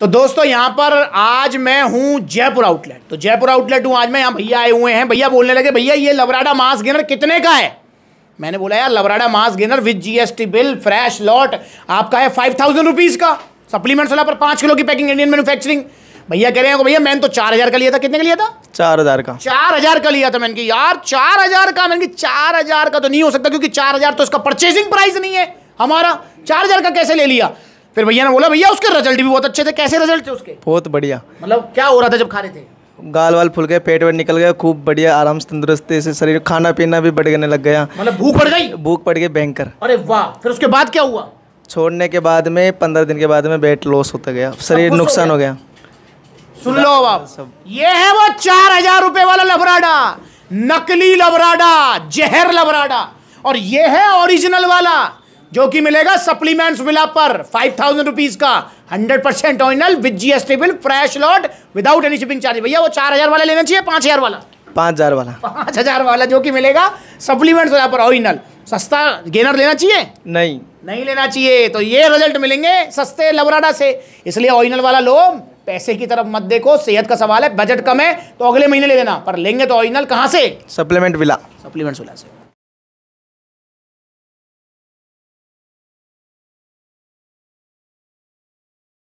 तो दोस्तों यहाँ पर आज मैं हूँ जयपुर आउटलेट तो जयपुर आउटलेट हूँ आज मैं यहाँ भैया आए हुए हैं भैया बोलने लगे भैया ये लवराडा मास गिनर कितने का है मैंने बोला यार Labrada mass gainer with GST bill fresh lot आपका है फाइव थाउजेंड रुपीज़ का सप्लीमेंट्स वाला पर पांच किलो की पैकिंग इंडियन मैनुफैक्चरिंग भैया कह रहे हैं भैया मैंने तो चार हज़ार का लिया था कितने का लिया था चार हज़ार का चार हज़ार का लिया था मैंने यार चार हज़ार का मैंने चार हज़ार का तो नहीं हो सकता क्योंकि चार हज़ार तो इसका परचेसिंग प्राइस नहीं है हमारा चार हज़ार का कैसे ले लिया फिर भैया ने बोला भैया उसके रिजल्ट भी बहुत अच्छे थे कैसे रिजल्ट थे उसके बहुत बढ़िया मतलब क्या हो रहा था जब खा रहे थे गाल वाल फूल गए पेट वेट निकल गया खूब बढ़िया आराम से तंदुरुस्ती से शरीर खाना पीना भी बढ़ गने लग गया मतलब भूख पड़ गई भूख पड़ गई भयंकर अरे वाह फिर उसके बाद क्या हुआ छोड़ने के बाद में पंद्रह दिन के बाद में वेट लॉस होता गया शरीर नुकसान हो गया सुन लो आप सब ये है वो चार हजार रुपए वाला लबराडा नकली लबराडा जहर लबराडा और ये है ओरिजिनल वाला जो कि मिलेगा सप्लीमेंट्स विला पर फाइव थाउजेंड रुपीज का hundred percent original with GST bill fresh lot without any shipping charge भैया वो चार हजार वाला लेना चाहिए पांच हजार वाला पांच हजार वाला पांच हजार वाला जो कि मिलेगा सप्लीमेंट्स विला पर ऑरिजिनल सस्ता गेनर लेना चाहिए नहीं नहीं लेना चाहिए तो ये रिजल्ट मिलेंगे सस्ते लबराडा से इसलिए ऑरिजिनल वाला लो पैसे की तरफ मत देखो सेहत का सवाल है बजट कम है तो अगले महीने ले लेना पर लेंगे तो ऑरिजिनल कहाँ से सप्लीमेंट विला सप्लीमेंट विला से